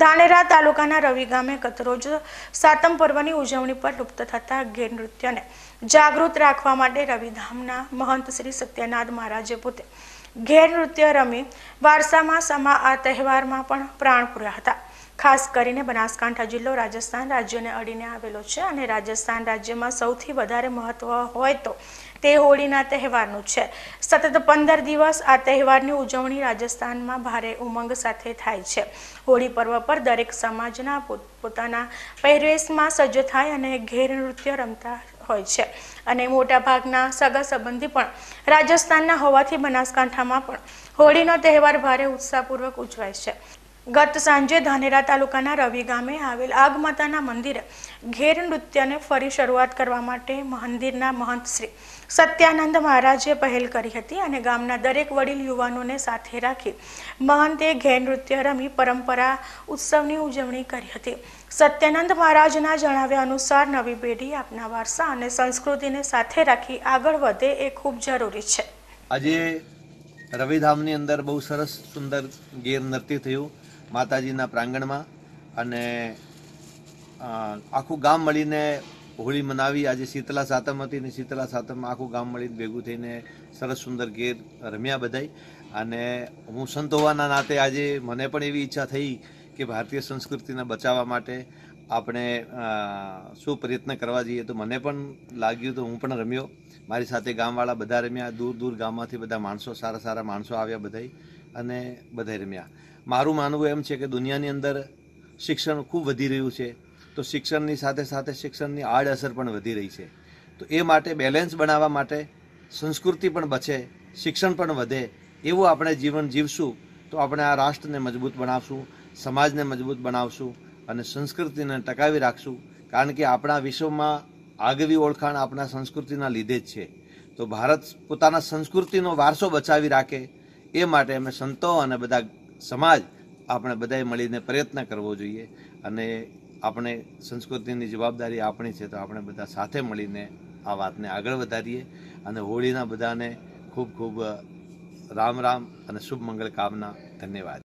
ધાનેરા તાલુકાના રવિ ગામે ગતરોજ સાતમ પર્વની ઉજવણી પર લુપ્ત થતા ગેર નૃત્યને જાગૃત રાખવા માટે રવિધામના મહંત શ્રી સત્યનાથ મહારાજે પોતે ઘેર નૃત્ય રમી વારસામાં સમા આ તહેવારમાં પણ પ્રાણ પૂર્યા હતા ખાસ કરીને બનાસકાંઠા જિલ્લો રાજસ્થાન રાજ્યને અડીને આવેલો છે અને રાજસ્થાન રાજ્યમાં સૌથી વધારે મહત્વ હોય તો તે હોળીના તહેવારનું છે સતત પંદર દિવસ આ તહેવારની ઉજવણી રાજસ્થાનમાં ભારે ઉમંગ સાથે થાય છે હોળી પર્વ પર દરેક સમાજના પોતાના પહેરવેશમાં સજ્જ થાય અને ઘેર નૃત્ય રમતા હોય છે અને મોટાભાગના સગા સંબંધી પણ રાજસ્થાનના હોવાથી બનાસકાંઠામાં પણ હોળીનો તહેવાર ભારે ઉત્સાહપૂર્વક ઉજવાય છે ગત સાંજે ધાનેરા તાલુકાના રવિ ગામે આવેલ આગમાતાના મંદિરે ઘેર નૃત્યને ફરી શરૂઆત કરવા માટે મંદિરના મહંત શ્રી સત્યાનંદ મહારાજે પહેલ કરી હતી અને ગામના દરેક વડીલ યુવાનોને સાથે રાખી મહંતે ઘેર નૃત્ય રમી પરંપરા ઉત્સવની ઉજવણી કરી હતી સત્યાનંદ મહારાજના જણાવ્યા અનુસાર નવી પેઢી આપના વારસા અને સંસ્કૃતિને સાથે રાખી આગળ વધે એ ખૂબ જરૂરી છે આજે રવિધામની અંદર બહુ સરસ સુંદર ગેર નૃત્ય થયું માતાજીના પ્રાંગણમાં અને આખું ગામ મળીને હોળી મનાવી આજે શીતલા સાતમ હતી અને શીતલા સાતમમાં આખું ગામ મળીને ભેગું થઈને સરસ સુંદર ગીત રમ્યા બધાય અને હું સંત હોવાના નાતે આજે મને પણ એવી ઈચ્છા થઈ કે ભારતીય સંસ્કૃતિને બચાવવા માટે આપણે શું પ્રયત્ન કરવા જઈએ તો મને પણ લાગ્યું તો હું પણ રમ્યો મારી સાથે ગામવાળા બધા રમ્યા દૂર દૂર ગામમાંથી બધા માણસો સારા સારા માણસો આવ્યા બધાય અને બધે રમ્યા મારું માનવું એમ છે કે દુનિયાની અંદર શિક્ષણ ખૂબ વધી રહ્યું છે તો શિક્ષણની સાથે સાથે શિક્ષણની આડઅસર પણ વધી રહી છે તો એ માટે બેલેન્સ બનાવવા માટે સંસ્કૃતિ પણ બચે શિક્ષણ પણ વધે એવું આપણે જીવન જીવશું તો આપણે આ રાષ્ટ્રને મજબૂત બનાવશું સમાજને મજબૂત બનાવશું અને સંસ્કૃતિને ટકાવી રાખશું કારણ કે આપણા વિશ્વમાં આગવી ઓળખાણ આપણા સંસ્કૃતિના લીધે જ છે તો ભારત પોતાના સંસ્કૃતિનો વારસો બચાવી રાખે એ માટે અમે સંતો અને બધા સમાજ આપણે બધાએ મળીને પ્રયત્ન કરવો જોઈએ અને આપણે સંસ્કૃતિની જવાબદારી આપણી છે તો આપણે બધા સાથે મળીને આ વાતને આગળ વધારીએ અને હોળીના બધાને ખૂબ ખૂબ રામ રામ અને શુભ મંગળ કામના ધન્યવાદ